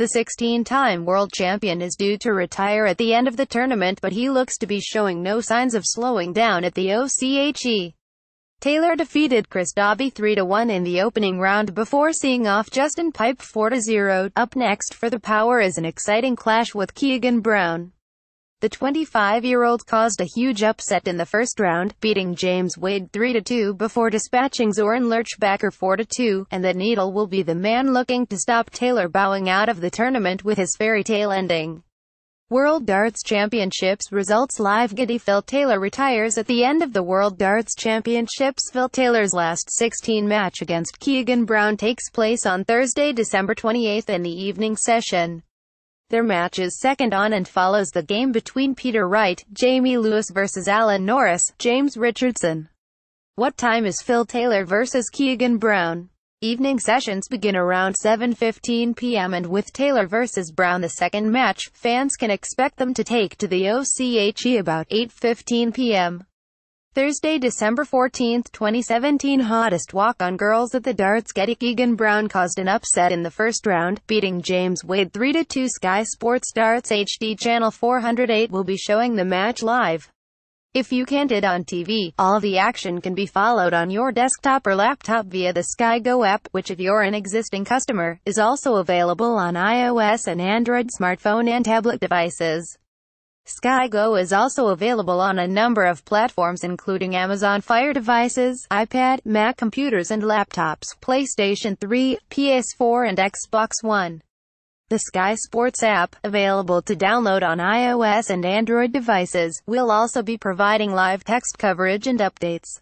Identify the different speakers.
Speaker 1: The 16-time
Speaker 2: world champion is due to retire at the end of the tournament but he looks to be showing no signs of slowing down at the OCHE. Taylor defeated Chris Dobby 3-1 in the opening round before seeing off Justin Pipe 4-0. Up next for the power is an exciting clash with Keegan Brown. The 25-year-old caused a huge upset in the first round, beating James Wade 3-2 before dispatching Zoran Lurchbacker 4-2, and the needle will be the man looking to stop Taylor bowing out of the tournament with his fairy tale ending. World Darts Championships results live Giddy Phil Taylor retires at the end of the World Darts Championships Phil Taylor's last 16 match against Keegan Brown takes place on Thursday December 28 in the evening session. Their match is second on and follows the game between Peter Wright, Jamie Lewis vs. Alan Norris, James Richardson. What time is Phil Taylor vs. Keegan Brown? Evening sessions begin around 7.15 p.m. and with Taylor vs. Brown the second match, fans can expect them to take to the OCHE about 8.15 p.m. Thursday, December 14, 2017 Hottest walk-on girls at the darts Getty Keegan Brown caused an upset in the first round, beating James Wade 3-2 Sky Sports Darts HD Channel 408 will be showing the match live. If you can't it on TV, all the action can be followed on your desktop or laptop via the Sky Go app, which if you're an existing customer, is also available on iOS and Android smartphone and tablet devices. SkyGo is also available on a number of platforms including Amazon Fire devices, iPad, Mac computers and laptops, PlayStation 3, PS4 and Xbox One. The Sky Sports app, available to download on iOS and Android devices, will also be providing
Speaker 1: live text coverage and updates.